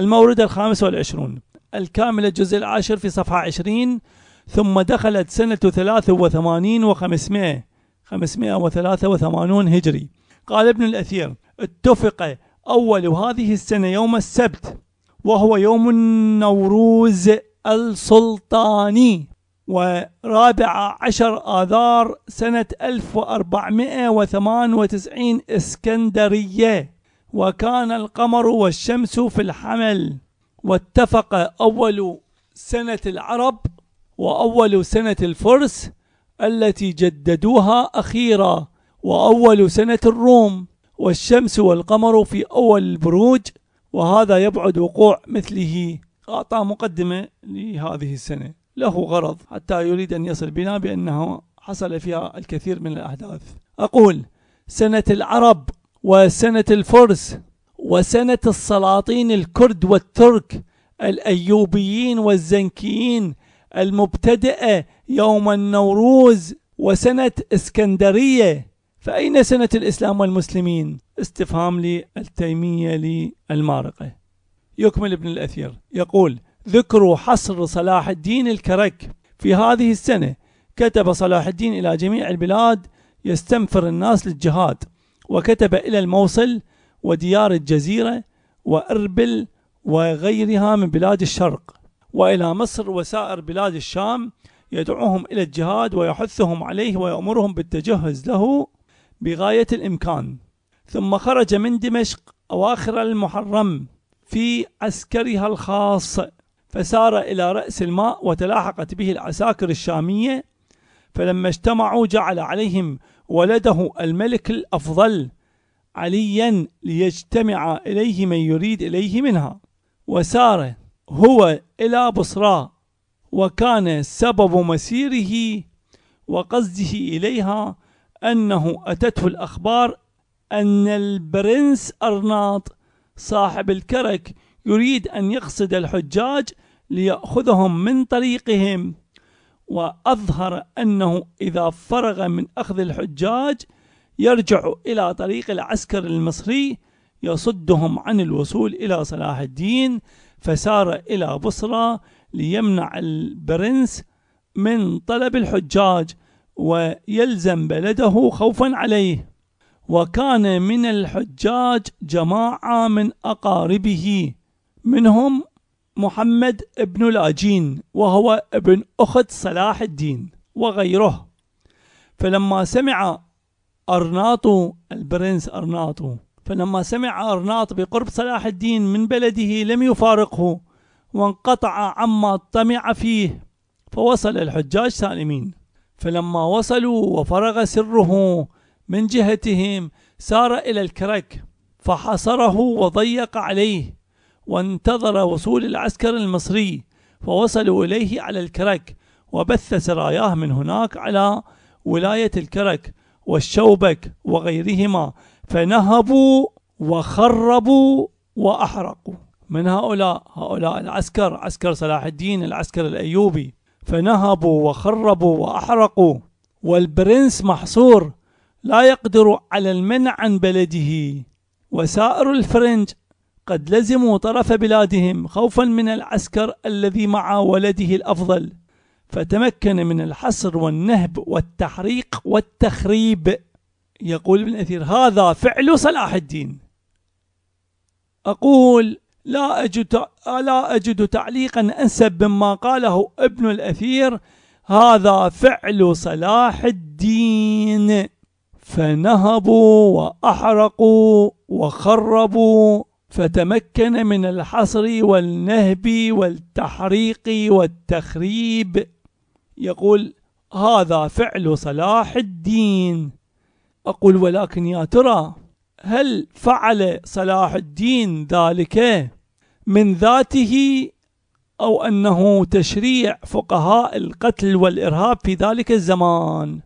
المورد الخامس والعشرون الكامل الجزء العاشر في صفحة عشرين ثم دخلت سنة ثلاث وثمانين وخمسمائة خمسمائة وثلاثة وثمانون هجري قال ابن الأثير اتفق أول هذه السنة يوم السبت وهو يوم النوروز السلطاني ورابع عشر آذار سنة 1498 إسكندرية وكان القمر والشمس في الحمل واتفق أول سنة العرب وأول سنة الفرس التي جددوها أخيرا وأول سنة الروم والشمس والقمر في أول البروج وهذا يبعد وقوع مثله أعطى مقدمة لهذه السنة له غرض حتى يريد أن يصل بنا بأنه حصل فيها الكثير من الأحداث أقول سنة العرب وسنة الفرس وسنة السلاطين الكرد والترك الأيوبيين والزنكيين المبتدئة يوم النوروز وسنة اسكندرية فأين سنة الإسلام والمسلمين؟ استفهام للتيمية للمارقة يكمل ابن الأثير يقول ذكر حصر صلاح الدين الكرك في هذه السنة كتب صلاح الدين إلى جميع البلاد يستنفر الناس للجهاد وكتب إلى الموصل وديار الجزيرة وأربل وغيرها من بلاد الشرق وإلى مصر وسائر بلاد الشام يدعوهم إلى الجهاد ويحثهم عليه ويأمرهم بالتجهز له بغاية الإمكان ثم خرج من دمشق أواخر المحرم في عسكرها الخاص فسار إلى رأس الماء وتلاحقت به العساكر الشامية فلما اجتمعوا جعل عليهم ولده الملك الأفضل عليا ليجتمع إليه من يريد إليه منها وسار هو إلى بصرى وكان سبب مسيره وقصده إليها أنه أتته الأخبار أن البرنس أرناط صاحب الكرك يريد أن يقصد الحجاج ليأخذهم من طريقهم وأظهر أنه إذا فرغ من أخذ الحجاج يرجع إلى طريق العسكر المصري يصدهم عن الوصول إلى صلاح الدين فسار إلى بصرة ليمنع البرنس من طلب الحجاج ويلزم بلده خوفا عليه وكان من الحجاج جماعة من أقاربه منهم محمد بن لاجين وهو ابن أخت صلاح الدين وغيره فلما سمع أرناطو البرنس أرناطو فلما سمع أرناط بقرب صلاح الدين من بلده لم يفارقه وانقطع عما طمع فيه فوصل الحجاج سالمين فلما وصلوا وفرغ سره من جهتهم سار إلى الكرك فحصره وضيق عليه وانتظر وصول العسكر المصري فوصلوا إليه على الكرك وبث سراياه من هناك على ولاية الكرك والشوبك وغيرهما فنهبوا وخربوا وأحرقوا من هؤلاء هؤلاء العسكر عسكر صلاح الدين العسكر الأيوبي فنهبوا وخربوا وأحرقوا والبرنس محصور لا يقدر على المنع عن بلده وسائر الفرنج قد لزموا طرف بلادهم خوفا من العسكر الذي مع ولده الافضل فتمكن من الحصر والنهب والتحريق والتخريب يقول ابن اثير هذا فعل صلاح الدين اقول لا اجد لا اجد تعليقا انسب مما قاله ابن الاثير هذا فعل صلاح الدين فنهبوا واحرقوا وخربوا فتمكن من الحصر والنهب والتحريق والتخريب يقول هذا فعل صلاح الدين أقول ولكن يا ترى هل فعل صلاح الدين ذلك من ذاته أو أنه تشريع فقهاء القتل والإرهاب في ذلك الزمان